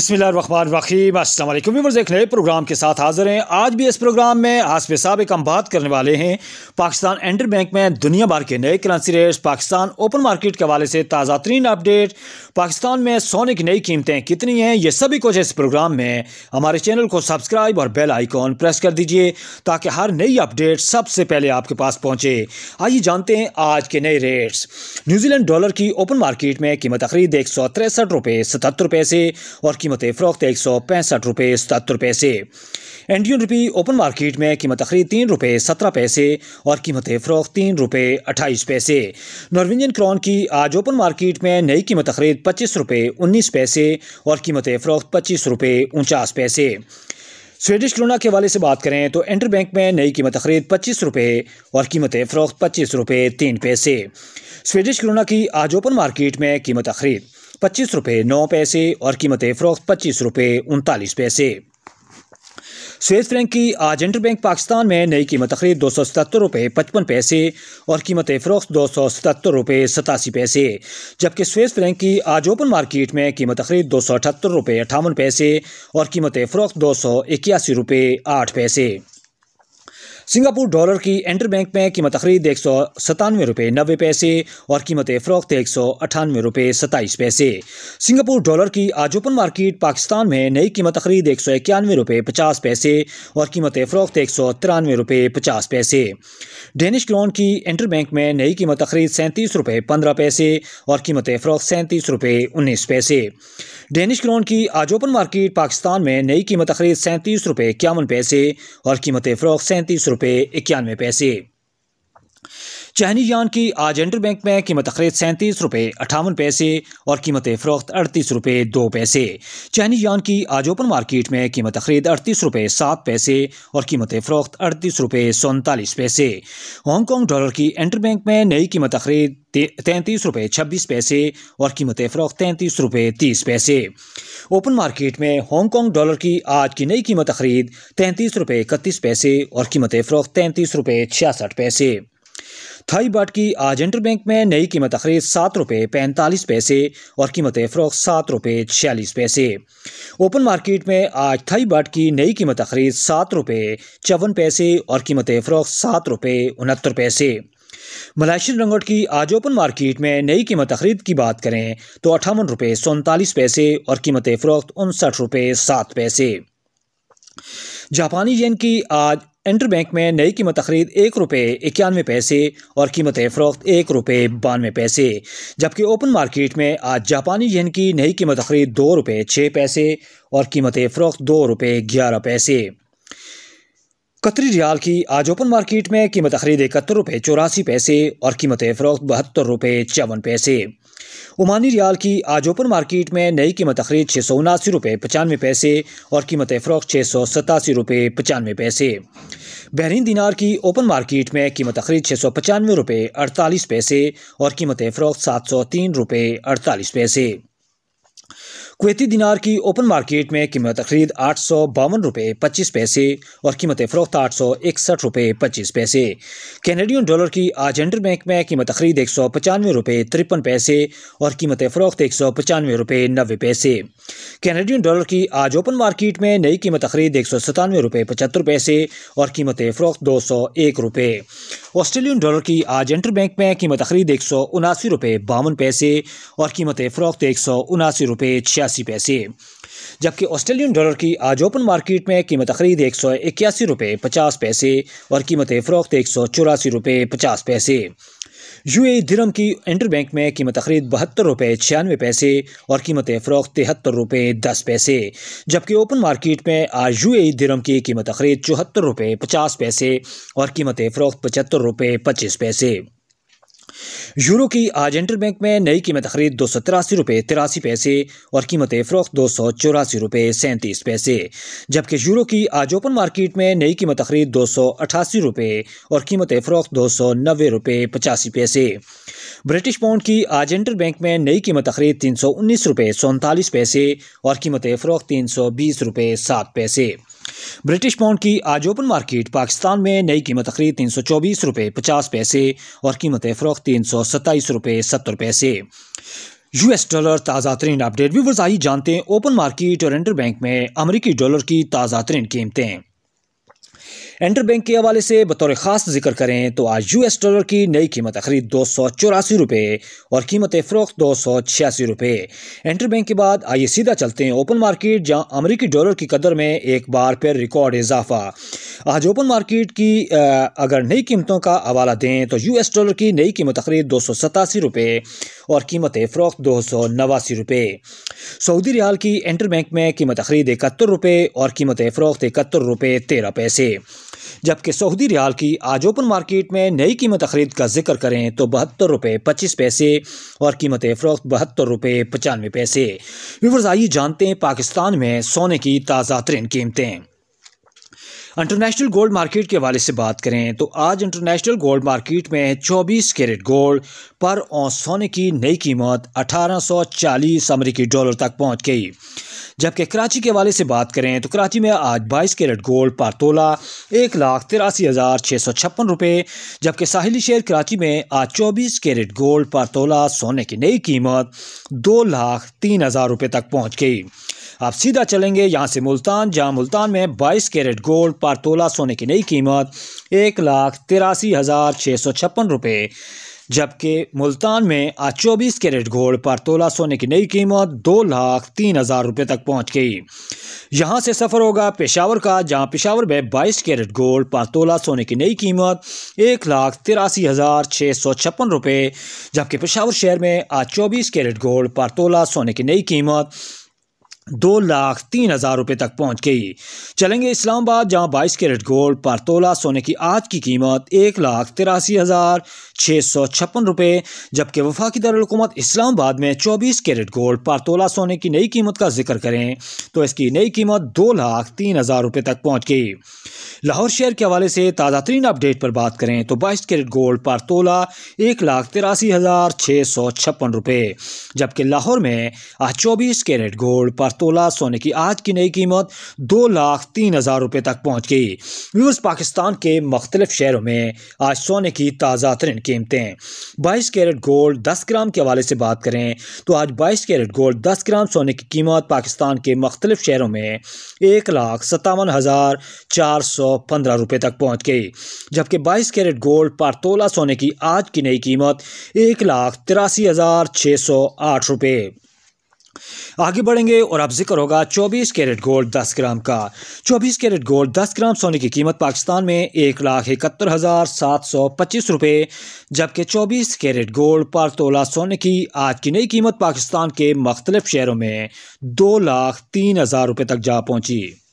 बसमीम अल्लाम व्यूवर्स एक नए प्रोग्राम के साथ हाज़िर हैं आज भी इस प्रोग्राम में साहब एक हम बात करने वाले हैं पाकिस्तान इंटर बैंक में दुनिया भर के नए currency rates Pakistan open market के हवाले से ताज़ा तरीन अपडेट पाकिस्तान में सोने की नई कीमतें कितनी हैं ये सभी कुछ इस प्रोग्राम में हमारे चैनल को सब्सक्राइब और बेल आइकॉन प्रेस कर दीजिए ताकि हर नई अपडेट सबसे पहले आपके पास पहुँचे आइए जानते हैं आज के नए रेट्स न्यूजीलैंड डॉलर की ओपन मार्केट में कीमत खरीद एक सौ तिरसठ रुपये सतहत्तर रुपये से और कीमतें फ़रोख्त एक सौ पैंसठ रुपये सतहत्तर पैसे इंडियन रुपी ओपन मार्केट में कीमत अखरी तीन रुपये सत्रह पैसे और कीमतें फ़रोख्त तीन रुपये अट्ठाईस पैसे नॉर्वेजियन क्रॉन की आज ओपन मार्केट में नई कीमत अखरीद पच्चीस रुपये उन्नीस पैसे और कीमतें फ़रोख्त पच्चीस रुपये उनचास पैसे स्वीडिश क्रोना के हवाले से बात करें तो इंटर बैंक में नई कीमत अखरीद पच्चीस रुपये और कीमतें फ़रोख्त पच्चीस रुपये तीन पैसे स्वीडिश क्रोना की आज ओपन मार्केट में कीमत अखरीद पच्चीस रुपये नौ पैसे और कीमत फ़रोख्त पच्चीस रुपये उनतालीस पैसे स्वेज फ्रैंक की आज इंटर बैंक पाकिस्तान में नई कीमत तकरीब दो सौ सतहत्तर रुपये पचपन पैसे और कीमत फ़रोख्त दो सौ सतहत्तर रुपये सतासी पैसे जबकि स्वेस फ्रैंक की आज ओपन मार्केट में कीमत तकरीब दो सौ अठहत्तर रुपये अठावन पैसे और कीमत फ़रोख्त दो सौ इक्यासी रुपये आठ पैसे सिंगापुर डॉलर की एंटर बैंक में कीमत खरीद एक सौ सतानवे रुपये नब्बे पैसे और कीमत फ़रोख्त एक सौ अठानवे रुपये सत्ताईस पैसे सिंगापुर डॉलर की आज ओपन मार्केट पाकिस्तान में नई कीमत खरीद एक सौ इक्यानवे रुपये पचास पैसे और कीमत फ़रोख्त एक सौ तिरानवे रुपये पचास पैसे डेनिश क्रोन की एंटर बैंक में नई कीमत खरीद सैंतीस रुपये पंद्रह पैसे और कीमत फ़रोख्त सैंतीस रुपये उन्नीस पैसे डेनिश क्रोन की आज ओपन मार्केट पाकिस्तान में नई कीमत खरीद सैंतीस रुपये इक्यावन पैसे और कीमत फ़रोख सैंतीस रुपये इक्यानवे पैसे चहनी जान की आज इंटर बैंक में कीमत अखरीद सैंतीस रुपये अठावन पैसे और कीमत फ़रोख्त अड़तीस रुपये दो पैसे चहनी जान की आज ओपन मार्केट में कीमत खरीद अड़तीस रुपये सात पैसे और कीमत फ़रोख्त अड़तीस रुपये सैंतालीस पैसे हांगकॉन्ग डॉलर की इंटर बैंक में नई कीमत खरीद तैंतीस रुपये छब्बीस पैसे और कीमत फ़रोख्त तैंतीस रुपये तीस पैसे ओपन मार्केट में हांगकॉन्ग डॉलर की आज की नई कीमत खरीद तैंतीस रुपये इकतीस पैसे और कीमत फ़रोख्त तैंतीस रुपये छियासठ पैसे थाई बाट की आज इंटर बैंक में नई कीमत अखरीद सात रुपये पैंतालीस पैसे और कीमत फ़रोख सात रुपये छियालीस पैसे ओपन मार्केट में आज थाई बाट की नई कीमत अखरीद सात रुपये चौवन पैसे और कीमत फ़रोख सात रुपये उनहत्तर पैसे मलाशियन रंगट की आज ओपन मार्केट में नई कीमत खरीद की बात करें तो अठावन रुपये सैंतालीस पैसे और कीमत फ़रोख्त उनसठ रुपये सात पैसे जापानी येन की आज इंटर बैंक में नई कीमत तखरीद एक रुपये इक्यानवे पैसे और कीमत फ़रोख्त एक रुपये बानवे पैसे जबकि ओपन मार्केट में आज जापानी येन की नई कीमत तखरीद दो रुपये छः पैसे और कीमत फ़रोख्त दो रुपये ग्यारह पैसे कतरी रियाल की आज ओपन मार्केट में कीमत तखरीद इकहत्तर रुपये चौरासी पैसे और कीमत फ़रोख्त बहत्तर रुपये चौवन पैसे ओमानी रियाल की आज ओपन मार्केट में नई कीमत खरीद छः सौ उनासी रुपये पचानवे पैसे और कीमत फ़रोख छः सौ सतासी रुपये पचानवे पैसे बहरीन दिनार की ओपन मार्केट में कीमत खरीद छः सौ पचानवे रुपये अड़तालीस पैसे और कीमत फ़रोख सात सौ तीन रुपये अड़तालीस पैसे कुवैती दिनार की ओपन मार्केट में कीमत खरीद आठ सौ बावन रुपये पच्चीस पैसे और कीमत फरोख्त आठ सौ इकसठ रुपये पच्चीस पैसे कैनेडियन डॉलर की आज इंटर बैंक में कीमत खरीद एक सौ पचानवे रुपये तिरपन पैसे और कीमत फरोख्त एक सौ पचानवे रुपये नबे पैसे कैनेडियन डॉलर की आज ओपन मार्केट में नई कीमत खरीद एक सौ सतानवे रुपये पचहत्तर पैसे और कीमत फरोख्त दो सौ एक रुपये ऑस्ट्रेलियन डॉलर की आज इंटर बैंक में कीमत खरीद एक सौ उनासी रुपये बावन पैसे और कीमत फरोख्त एक सौ उनासी रुपये छियासी छियासी पैसे जबकि ऑस्ट्रेलियन डॉलर की आज ओपन मार्केट में कीमत खरीद एक सौ इक्यासी रुपये पचास पैसे और कीमत फ़रोख्त एक सौ चौरासी रुपये पचास पैसे यू ए धर्म की इंटर बैंक में कीमत खरीद बहत्तर रुपये छियानवे पैसे और कीमत फ़रोख्त तिहत्तर रुपये दस पैसे जबकि ओपन मार्केट में आज यू ए धर्म की कीमत खरीद चौहत्तर रुपये पचास पैसे और कीमत फ़रोख्त पचहत्तर रुपये पच्चीस पैसे यूरो की आज इंटर बैंक में नई कीमत खरीद दो सौ तिरासी रुपये तिरासी पैसे और कीमत फ़रोख्त दो सौ चौरासी रुपये सैंतीस पैसे जबकि यूरो की आज ओपन मार्केट में नई कीमत खरीद दो सौ अठासी रुपये और कीमत फ़रोख्त दो सौ नब्बे रुपये पचासी पैसे ब्रिटिश पाउंड की आज बैंक में नई कीमत खरीद तीन सौ उन्नीस रुपये सैंतालीस पैसे और कीमत फ़रोख्त तीन सौ बीस रुपये सात पैसे ब्रिटिश पाउंड की आज ओपन मार्केट पाकिस्तान में नई कीमत खरीद तीन सौ चौबीस रुपये पचास पैसे और कीमत फरोख्त तीन सौ सत्ताईस रुपये सत्तर पैसे यूएस डॉलर ताज़ा तरीन अपडेट भी वर्जाई जानते हैं ओपन मार्केट और इंटर बैंक में अमरीकी डॉलर की ताज़ा तरीन कीमतें इंटर बैंक के हवाले से बतौर खास जिक्र करें तो आज यूएस डॉलर की नई कीमत खरीद दो सौ चौरासी रुपये और कीमत फरोख्त दो सौ छियासी रुपये इंटर बैंक के बाद आइए सीधा चलते हैं ओपन मार्केट जहाँ अमरीकी डॉलर की कदर में एक बार फिर रिकॉर्ड इजाफा आज ओपन मार्केट की अगर नई कीमतों का हवाला दें तो यूएस डॉलर की नई कीमत तकरीब दो सौ सतासी रुपये और कीमत फ़रोख्त दो सौ नवासी रुपये सऊदी रियाल की इंटर बैंक में कीमत खरीद इकहत्तर रुपये और कीमत फ़रोख्त इकहत्तर रुपये तेरह पैसे जबकि सऊदी रियाल की आज ओपन मार्केट में नई कीमत खरीद का जिक्र करें तो बहत्तर रुपये पच्चीस पैसे और कीमत फ़रोख्त बहत्तर रुपये पचानवे पैसे विवर्स आइए जानते हैं पाकिस्तान में सोने की ताज़ा तरीन कीमतें इंटरनेशनल गोल्ड मार्केट के हवाले से बात करें तो आज इंटरनेशनल गोल्ड मार्केट में 24 कैरेट गोल्ड पर औस सोने की नई कीमत 1840 अमेरिकी डॉलर तक पहुंच गई जबकि कराची के हवाले से बात करें तो कराची में आज बाईस कैरेट गोल्ड पर तोला एक लाख तिरासी हज़ार छः सौ छप्पन रुपये जबकि साहिली शहर कराची में आज चौबीस कैरेट गोल्ड पर तोला सोने की नई कीमत दो लाख तीन हज़ार रुपये तक पहुँच गई आप सीधा चलेंगे यहाँ से मुल्तान जहाँ मुल्तान में बाईस कैरेट गोल्ड पर तोला सोने की नई कीमत एक लाख तिरासी हज़ार छः सौ छप्पन रुपये जबकि मुल्तान में आज चौबीस कैरेट गोल्ड पर तोला सोने की नई कीमत दो लाख तीन हज़ार रुपये तक पहुँच गई यहाँ से सफ़र होगा पेशावर का जहाँ पेशावर में बाईस कैरेट गोल्ड पर तोला सोने की नई कीमत एक लाख तिरासी हज़ार छः सौ छप्पन रुपये जबकि पेशावर शहर में आज चौबीस कैरेट गोल्ड पर तोला सोने की नई कीमत दो लाख तीन हज़ार रुपये तक पहुंच गई चलेंगे इस्लामाबाद जहां बाईस कैरेट गोल्ड पर तोला सोने की आज की कीमत एक लाख तिरासी हज़ार छः सौ छप्पन रुपये जबकि वफाकी दारकूमत इस्लामाबाद में चौबीस कैरेट गोल्ड पर तोला सोने की नई कीमत का जिक्र करें तो इसकी नई कीमत दो लाख तीन हज़ार रुपये तक पहुंच गई लाहौर शहर के हवाले से ताज़ा तरीन अपडेट पर बात करें तो बाईस कैरेट गोल्ड पर तोला एक लाख तिरासी हज़ार छः सौ छप्पन रुपये जबकि लाहौर में आज चौबीस कैरेट गोल्ड पर हजार तोला सोने की आज की नई कीमत दो लाख तीन हजार रुपए तक पहुंच गई व्यूज पाकिस्तान के मुख्तलिफ शहरों में आज सोने की ताज़ा तरीन कीमतें बाईस कैरेट गोल्ड दस ग्राम के हवाले से बात करें तो आज बाईस कैरेट गोल्ड दस ग्राम सोने की कीमत पाकिस्तान के मुख्तलिफ शहरों में एक लाख सत्तावन हज़ार चार सौ पंद्रह रुपए तक पहुंच गई जबकि बाईस कैरेट गोल्ड पर तोला सोने की आज की नई कीमत एक लाख तिरासी हज़ार छह सौ आठ रुपए आगे बढ़ेंगे और अब जिक्र होगा 24 कैरेट गोल्ड 10 ग्राम का 24 कैरेट गोल्ड 10 ग्राम सोने की कीमत पाकिस्तान में एक लाख इकहत्तर हज़ार सात सौ पच्चीस रुपये जबकि 24 कैरेट गोल्ड पर तोला सोने की आज की नई कीमत पाकिस्तान के मुख्तलिफ शहरों में दो लाख तीन हज़ार रुपये तक जा पहुँची